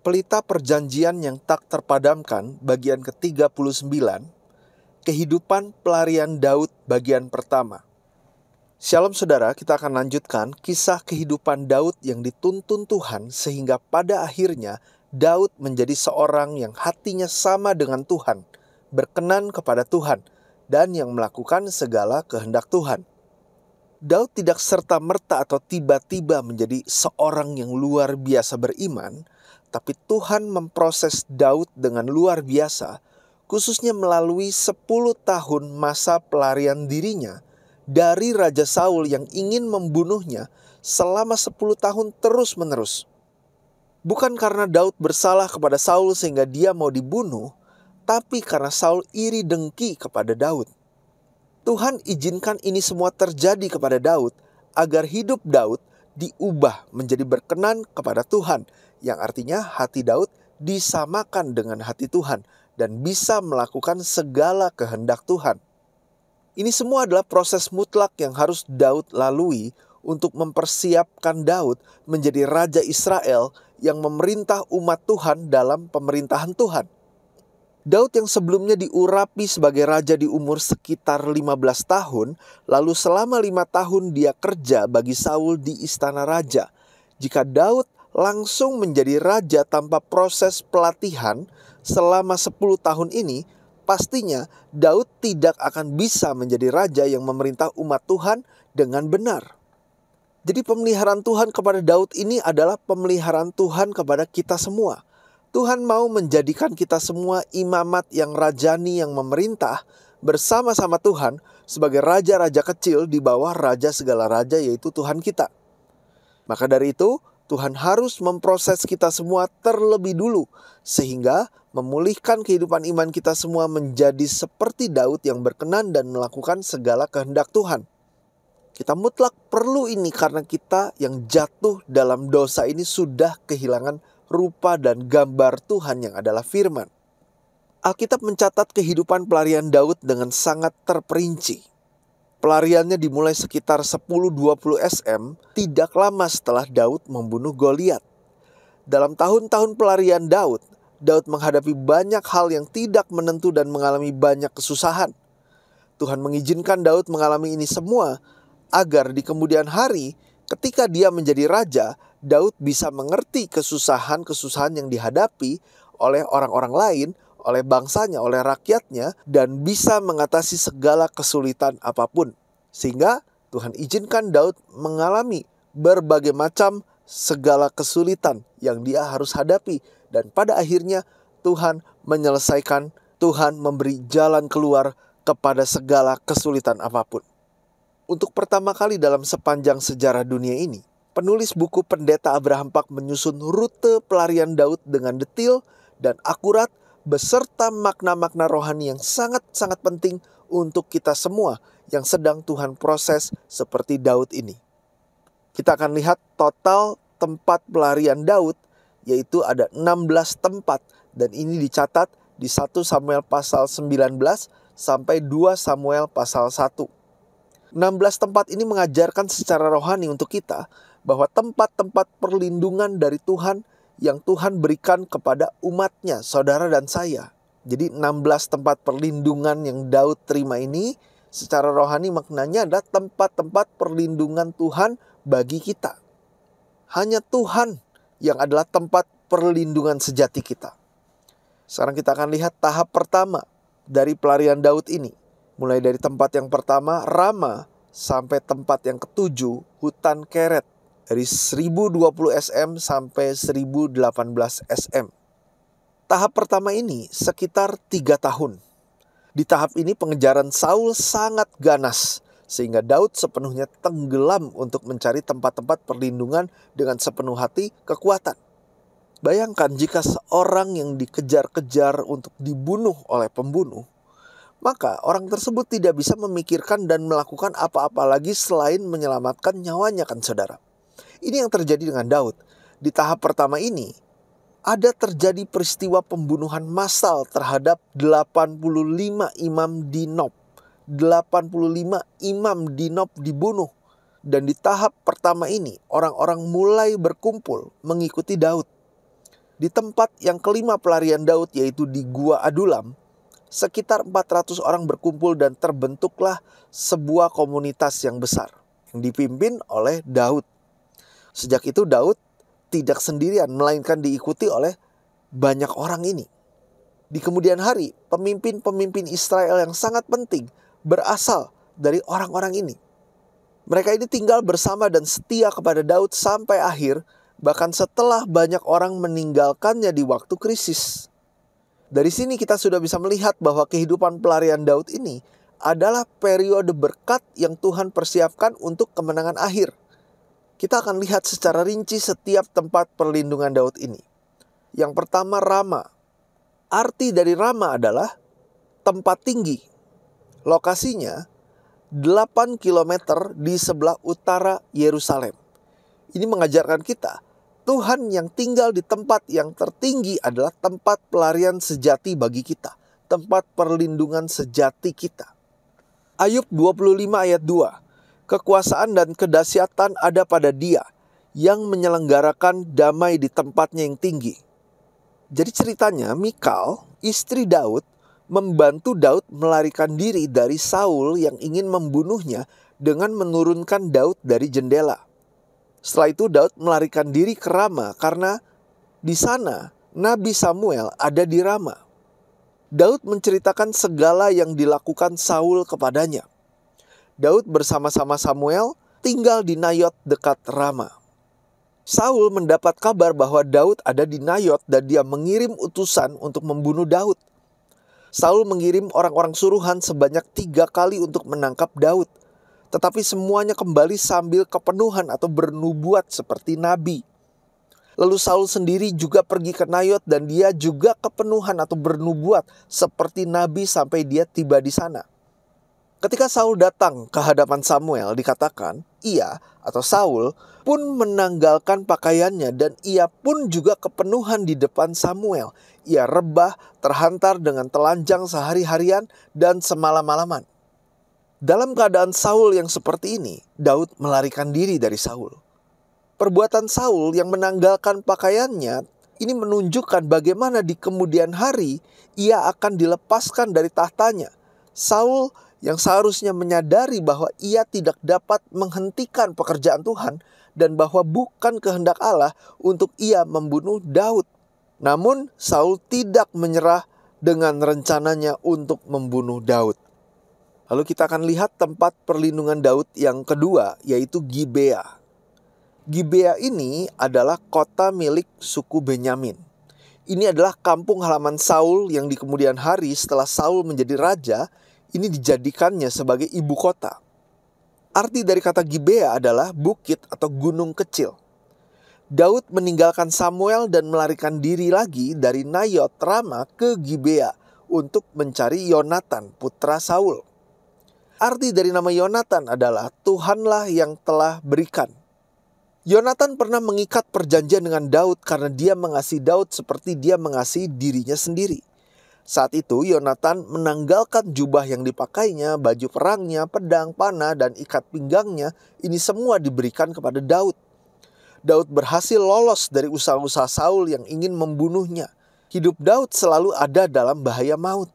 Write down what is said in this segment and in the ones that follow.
Pelita perjanjian yang tak terpadamkan bagian ke-39 Kehidupan pelarian Daud bagian pertama Shalom saudara, kita akan lanjutkan kisah kehidupan Daud yang dituntun Tuhan sehingga pada akhirnya Daud menjadi seorang yang hatinya sama dengan Tuhan, berkenan kepada Tuhan, dan yang melakukan segala kehendak Tuhan. Daud tidak serta-merta atau tiba-tiba menjadi seorang yang luar biasa beriman, tapi Tuhan memproses Daud dengan luar biasa, khususnya melalui 10 tahun masa pelarian dirinya dari Raja Saul yang ingin membunuhnya selama 10 tahun terus-menerus. Bukan karena Daud bersalah kepada Saul sehingga dia mau dibunuh, tapi karena Saul iri dengki kepada Daud. Tuhan izinkan ini semua terjadi kepada Daud agar hidup Daud diubah menjadi berkenan kepada Tuhan yang artinya hati Daud disamakan dengan hati Tuhan dan bisa melakukan segala kehendak Tuhan. Ini semua adalah proses mutlak yang harus Daud lalui untuk mempersiapkan Daud menjadi raja Israel yang memerintah umat Tuhan dalam pemerintahan Tuhan. Daud yang sebelumnya diurapi sebagai raja di umur sekitar 15 tahun, lalu selama lima tahun dia kerja bagi Saul di istana raja. Jika Daud langsung menjadi raja tanpa proses pelatihan selama 10 tahun ini, pastinya Daud tidak akan bisa menjadi raja yang memerintah umat Tuhan dengan benar. Jadi pemeliharaan Tuhan kepada Daud ini adalah pemeliharaan Tuhan kepada kita semua. Tuhan mau menjadikan kita semua imamat yang rajani yang memerintah bersama-sama Tuhan sebagai raja-raja kecil di bawah raja segala raja yaitu Tuhan kita. Maka dari itu, Tuhan harus memproses kita semua terlebih dulu, sehingga memulihkan kehidupan iman kita semua menjadi seperti Daud yang berkenan dan melakukan segala kehendak Tuhan. Kita mutlak perlu ini karena kita yang jatuh dalam dosa ini sudah kehilangan rupa dan gambar Tuhan yang adalah firman. Alkitab mencatat kehidupan pelarian Daud dengan sangat terperinci. Pelariannya dimulai sekitar 10-20 SM tidak lama setelah Daud membunuh Goliat. Dalam tahun-tahun pelarian Daud, Daud menghadapi banyak hal yang tidak menentu dan mengalami banyak kesusahan. Tuhan mengizinkan Daud mengalami ini semua agar di kemudian hari ketika dia menjadi raja, Daud bisa mengerti kesusahan-kesusahan yang dihadapi oleh orang-orang lain oleh bangsanya, oleh rakyatnya, dan bisa mengatasi segala kesulitan apapun. Sehingga Tuhan izinkan Daud mengalami berbagai macam segala kesulitan yang dia harus hadapi, dan pada akhirnya Tuhan menyelesaikan, Tuhan memberi jalan keluar kepada segala kesulitan apapun. Untuk pertama kali dalam sepanjang sejarah dunia ini, penulis buku Pendeta Abraham Pak menyusun rute pelarian Daud dengan detil dan akurat beserta makna-makna rohani yang sangat-sangat penting untuk kita semua yang sedang Tuhan proses seperti Daud ini. Kita akan lihat total tempat pelarian Daud yaitu ada 16 tempat dan ini dicatat di 1 Samuel pasal 19 sampai 2 Samuel pasal 1. 16 tempat ini mengajarkan secara rohani untuk kita bahwa tempat-tempat perlindungan dari Tuhan yang Tuhan berikan kepada umatnya, saudara dan saya. Jadi 16 tempat perlindungan yang Daud terima ini secara rohani maknanya adalah tempat-tempat perlindungan Tuhan bagi kita. Hanya Tuhan yang adalah tempat perlindungan sejati kita. Sekarang kita akan lihat tahap pertama dari pelarian Daud ini. Mulai dari tempat yang pertama, Rama, sampai tempat yang ketujuh, hutan keret dari 1020 SM sampai 1018 SM. Tahap pertama ini sekitar 3 tahun. Di tahap ini pengejaran Saul sangat ganas sehingga Daud sepenuhnya tenggelam untuk mencari tempat-tempat perlindungan dengan sepenuh hati kekuatan. Bayangkan jika seorang yang dikejar-kejar untuk dibunuh oleh pembunuh, maka orang tersebut tidak bisa memikirkan dan melakukan apa-apa lagi selain menyelamatkan nyawanya kan saudara. Ini yang terjadi dengan Daud. Di tahap pertama ini, ada terjadi peristiwa pembunuhan massal terhadap 85 imam di Nob. 85 imam di Nob dibunuh. Dan di tahap pertama ini, orang-orang mulai berkumpul mengikuti Daud. Di tempat yang kelima pelarian Daud yaitu di Gua Adulam, sekitar 400 orang berkumpul dan terbentuklah sebuah komunitas yang besar yang dipimpin oleh Daud. Sejak itu Daud tidak sendirian melainkan diikuti oleh banyak orang ini. Di kemudian hari, pemimpin-pemimpin Israel yang sangat penting berasal dari orang-orang ini. Mereka ini tinggal bersama dan setia kepada Daud sampai akhir, bahkan setelah banyak orang meninggalkannya di waktu krisis. Dari sini kita sudah bisa melihat bahwa kehidupan pelarian Daud ini adalah periode berkat yang Tuhan persiapkan untuk kemenangan akhir. Kita akan lihat secara rinci setiap tempat perlindungan Daud ini. Yang pertama Rama. Arti dari Rama adalah tempat tinggi. Lokasinya 8 km di sebelah utara Yerusalem. Ini mengajarkan kita Tuhan yang tinggal di tempat yang tertinggi adalah tempat pelarian sejati bagi kita, tempat perlindungan sejati kita. Ayub 25 ayat 2. Kekuasaan dan kedahsyatan ada pada dia yang menyelenggarakan damai di tempatnya yang tinggi. Jadi ceritanya Mikal, istri Daud, membantu Daud melarikan diri dari Saul yang ingin membunuhnya dengan menurunkan Daud dari jendela. Setelah itu Daud melarikan diri ke Rama karena di sana Nabi Samuel ada di Rama. Daud menceritakan segala yang dilakukan Saul kepadanya. Daud bersama-sama Samuel tinggal di Nayot dekat Rama. Saul mendapat kabar bahwa Daud ada di Nayot dan dia mengirim utusan untuk membunuh Daud. Saul mengirim orang-orang suruhan sebanyak tiga kali untuk menangkap Daud. Tetapi semuanya kembali sambil kepenuhan atau bernubuat seperti nabi. Lalu Saul sendiri juga pergi ke Nayot dan dia juga kepenuhan atau bernubuat seperti nabi sampai dia tiba di sana. Ketika Saul datang ke hadapan Samuel, dikatakan ia atau Saul pun menanggalkan pakaiannya dan ia pun juga kepenuhan di depan Samuel. Ia rebah, terhantar dengan telanjang sehari-harian dan semalam-malaman. Dalam keadaan Saul yang seperti ini, Daud melarikan diri dari Saul. Perbuatan Saul yang menanggalkan pakaiannya ini menunjukkan bagaimana di kemudian hari ia akan dilepaskan dari tahtanya. Saul yang seharusnya menyadari bahwa ia tidak dapat menghentikan pekerjaan Tuhan dan bahwa bukan kehendak Allah untuk ia membunuh Daud. Namun Saul tidak menyerah dengan rencananya untuk membunuh Daud. Lalu kita akan lihat tempat perlindungan Daud yang kedua yaitu Gibea. Gibea ini adalah kota milik suku Benyamin. Ini adalah kampung halaman Saul yang di kemudian hari setelah Saul menjadi raja, ini dijadikannya sebagai ibu kota. Arti dari kata Gibea adalah bukit atau gunung kecil. Daud meninggalkan Samuel dan melarikan diri lagi dari Nayot Rama ke Gibea untuk mencari Yonatan putra Saul. Arti dari nama Yonatan adalah Tuhanlah yang telah berikan. Yonatan pernah mengikat perjanjian dengan Daud karena dia mengasihi Daud seperti dia mengasihi dirinya sendiri. Saat itu Yonatan menanggalkan jubah yang dipakainya, baju perangnya, pedang, panah, dan ikat pinggangnya. Ini semua diberikan kepada Daud. Daud berhasil lolos dari usaha-usaha Saul yang ingin membunuhnya. Hidup Daud selalu ada dalam bahaya maut.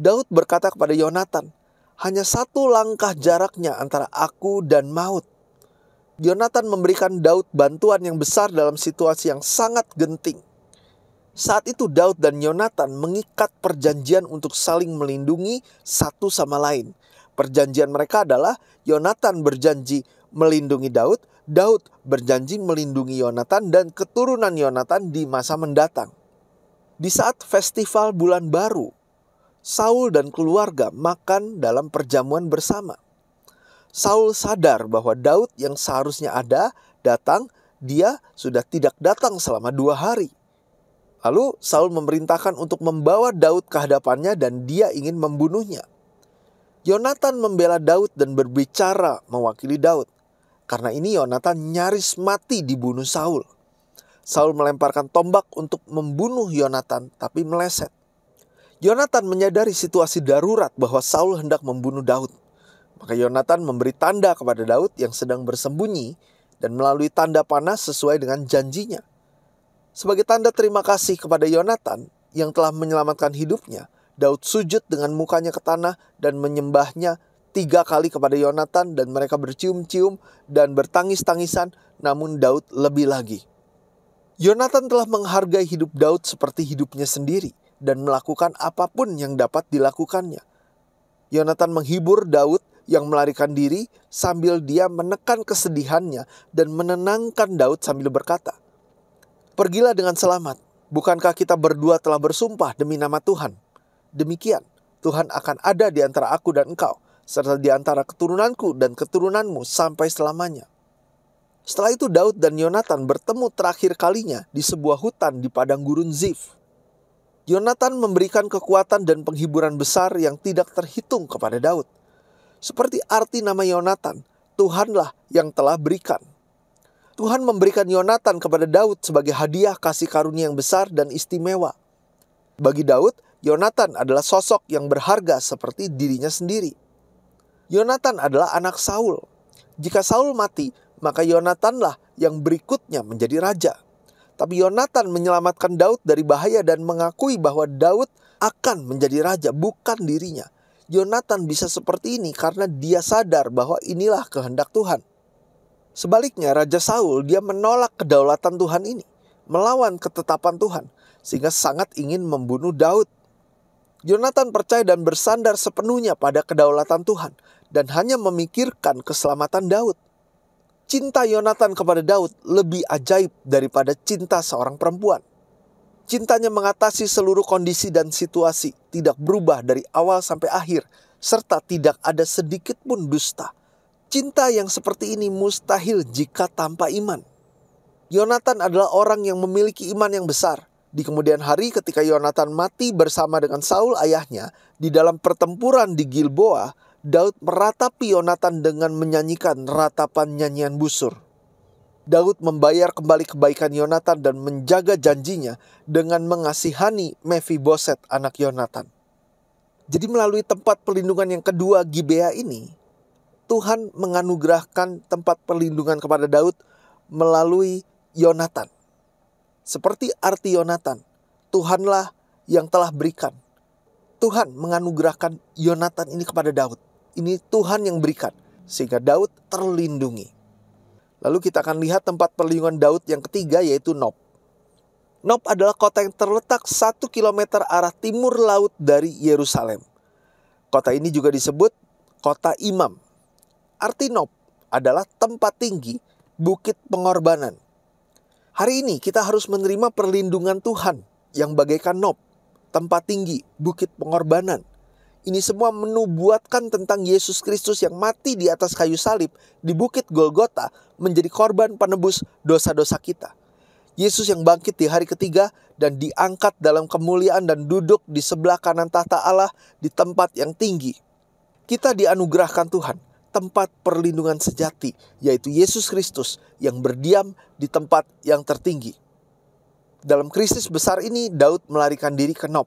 Daud berkata kepada Yonatan, "Hanya satu langkah jaraknya antara aku dan maut." Yonatan memberikan Daud bantuan yang besar dalam situasi yang sangat genting. Saat itu Daud dan Yonatan mengikat perjanjian untuk saling melindungi satu sama lain. Perjanjian mereka adalah Yonatan berjanji melindungi Daud, Daud berjanji melindungi Yonatan dan keturunan Yonatan di masa mendatang. Di saat festival bulan baru, Saul dan keluarga makan dalam perjamuan bersama. Saul sadar bahwa Daud yang seharusnya ada datang, dia sudah tidak datang selama dua hari. Lalu Saul memerintahkan untuk membawa Daud ke hadapannya dan dia ingin membunuhnya. Yonatan membela Daud dan berbicara mewakili Daud. Karena ini Yonatan nyaris mati dibunuh Saul. Saul melemparkan tombak untuk membunuh Yonatan tapi meleset. Yonatan menyadari situasi darurat bahwa Saul hendak membunuh Daud. Maka Yonatan memberi tanda kepada Daud yang sedang bersembunyi dan melalui tanda panah sesuai dengan janjinya. Sebagai tanda terima kasih kepada Yonatan yang telah menyelamatkan hidupnya, Daud sujud dengan mukanya ke tanah dan menyembahnya tiga kali kepada Yonatan dan mereka bercium-cium dan bertangis-tangisan namun Daud lebih lagi. Yonatan telah menghargai hidup Daud seperti hidupnya sendiri dan melakukan apapun yang dapat dilakukannya. Yonatan menghibur Daud yang melarikan diri sambil dia menekan kesedihannya dan menenangkan Daud sambil berkata, Pergilah dengan selamat. Bukankah kita berdua telah bersumpah demi nama Tuhan? Demikian, Tuhan akan ada di antara aku dan engkau, serta di antara keturunanku dan keturunanmu sampai selamanya. Setelah itu Daud dan Yonatan bertemu terakhir kalinya di sebuah hutan di padang gurun Zif. Yonatan memberikan kekuatan dan penghiburan besar yang tidak terhitung kepada Daud. Seperti arti nama Yonatan, Tuhanlah yang telah berikan. Tuhan memberikan Yonatan kepada Daud sebagai hadiah kasih karunia yang besar dan istimewa. Bagi Daud, Yonatan adalah sosok yang berharga seperti dirinya sendiri. Yonatan adalah anak Saul. Jika Saul mati, maka Yonatanlah yang berikutnya menjadi raja. Tapi Yonatan menyelamatkan Daud dari bahaya dan mengakui bahwa Daud akan menjadi raja, bukan dirinya. Yonatan bisa seperti ini karena dia sadar bahwa inilah kehendak Tuhan. Sebaliknya Raja Saul dia menolak kedaulatan Tuhan ini, melawan ketetapan Tuhan sehingga sangat ingin membunuh Daud. Yonatan percaya dan bersandar sepenuhnya pada kedaulatan Tuhan dan hanya memikirkan keselamatan Daud. Cinta Yonatan kepada Daud lebih ajaib daripada cinta seorang perempuan. Cintanya mengatasi seluruh kondisi dan situasi, tidak berubah dari awal sampai akhir, serta tidak ada sedikit pun dusta. Cinta yang seperti ini mustahil jika tanpa iman. Yonatan adalah orang yang memiliki iman yang besar. Di kemudian hari ketika Yonatan mati bersama dengan Saul ayahnya di dalam pertempuran di Gilboa, Daud meratapi Yonatan dengan menyanyikan ratapan nyanyian busur. Daud membayar kembali kebaikan Yonatan dan menjaga janjinya dengan mengasihani Mephiboset anak Yonatan. Jadi melalui tempat perlindungan yang kedua Gibea ini, Tuhan menganugerahkan tempat perlindungan kepada Daud melalui Yonatan. Seperti arti Yonatan, Tuhanlah yang telah berikan. Tuhan menganugerahkan Yonatan ini kepada Daud. Ini Tuhan yang berikan, sehingga Daud terlindungi. Lalu kita akan lihat tempat perlindungan Daud yang ketiga yaitu Nob. Nob adalah kota yang terletak satu kilometer arah timur laut dari Yerusalem. Kota ini juga disebut kota imam Artinop adalah tempat tinggi, bukit pengorbanan. Hari ini kita harus menerima perlindungan Tuhan yang bagaikan Nop, tempat tinggi, bukit pengorbanan. Ini semua menubuatkan tentang Yesus Kristus yang mati di atas kayu salib di bukit Golgota menjadi korban penebus dosa-dosa kita. Yesus yang bangkit di hari ketiga dan diangkat dalam kemuliaan dan duduk di sebelah kanan tahta Allah di tempat yang tinggi. Kita dianugerahkan Tuhan tempat perlindungan sejati, yaitu Yesus Kristus yang berdiam di tempat yang tertinggi. Dalam krisis besar ini, Daud melarikan diri ke Nob.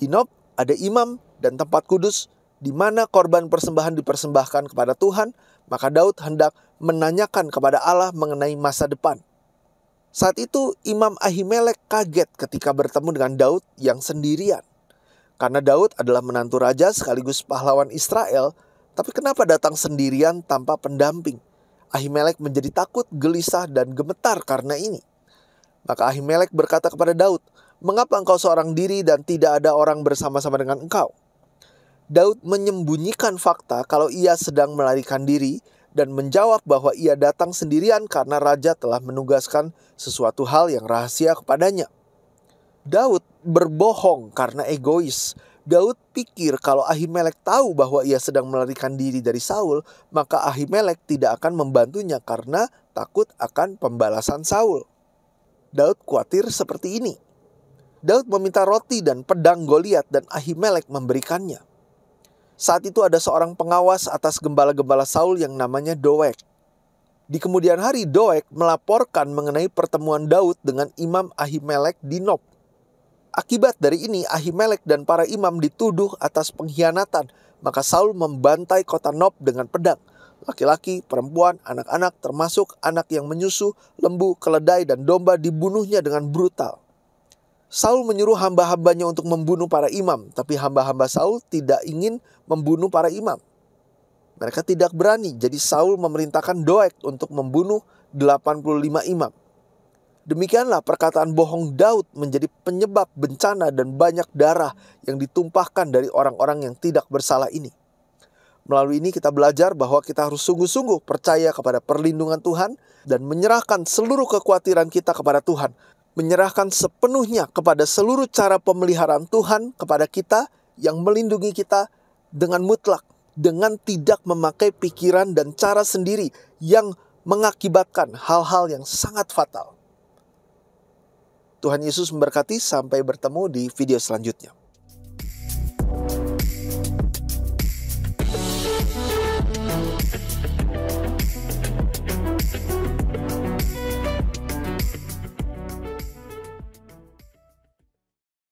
Di Nob ada imam dan tempat kudus di mana korban persembahan dipersembahkan kepada Tuhan, maka Daud hendak menanyakan kepada Allah mengenai masa depan. Saat itu Imam Ahimelek kaget ketika bertemu dengan Daud yang sendirian. Karena Daud adalah menantu raja sekaligus pahlawan Israel, tapi kenapa datang sendirian tanpa pendamping? Ahimelek menjadi takut, gelisah, dan gemetar karena ini. Maka Ahimelek berkata kepada Daud, Mengapa engkau seorang diri dan tidak ada orang bersama-sama dengan engkau? Daud menyembunyikan fakta kalau ia sedang melarikan diri dan menjawab bahwa ia datang sendirian karena raja telah menugaskan sesuatu hal yang rahasia kepadanya. Daud berbohong karena egois Daud pikir kalau Ahimelek tahu bahwa ia sedang melarikan diri dari Saul, maka Ahimelek tidak akan membantunya karena takut akan pembalasan Saul. Daud khawatir seperti ini. Daud meminta roti dan pedang Goliat dan Ahimelek memberikannya. Saat itu ada seorang pengawas atas gembala-gembala Saul yang namanya Doeg. Di kemudian hari Doeg melaporkan mengenai pertemuan Daud dengan Imam Ahimelek di Nob Akibat dari ini Ahimelek dan para imam dituduh atas pengkhianatan, maka Saul membantai kota Nob dengan pedang. Laki-laki, perempuan, anak-anak termasuk anak yang menyusu, lembu, keledai dan domba dibunuhnya dengan brutal. Saul menyuruh hamba-hambanya untuk membunuh para imam, tapi hamba-hamba Saul tidak ingin membunuh para imam. Mereka tidak berani, jadi Saul memerintahkan Doek untuk membunuh 85 imam. Demikianlah perkataan bohong Daud menjadi penyebab bencana dan banyak darah yang ditumpahkan dari orang-orang yang tidak bersalah ini. Melalui ini kita belajar bahwa kita harus sungguh-sungguh percaya kepada perlindungan Tuhan dan menyerahkan seluruh kekhawatiran kita kepada Tuhan. Menyerahkan sepenuhnya kepada seluruh cara pemeliharaan Tuhan kepada kita yang melindungi kita dengan mutlak. Dengan tidak memakai pikiran dan cara sendiri yang mengakibatkan hal-hal yang sangat fatal. Tuhan Yesus memberkati, sampai bertemu di video selanjutnya.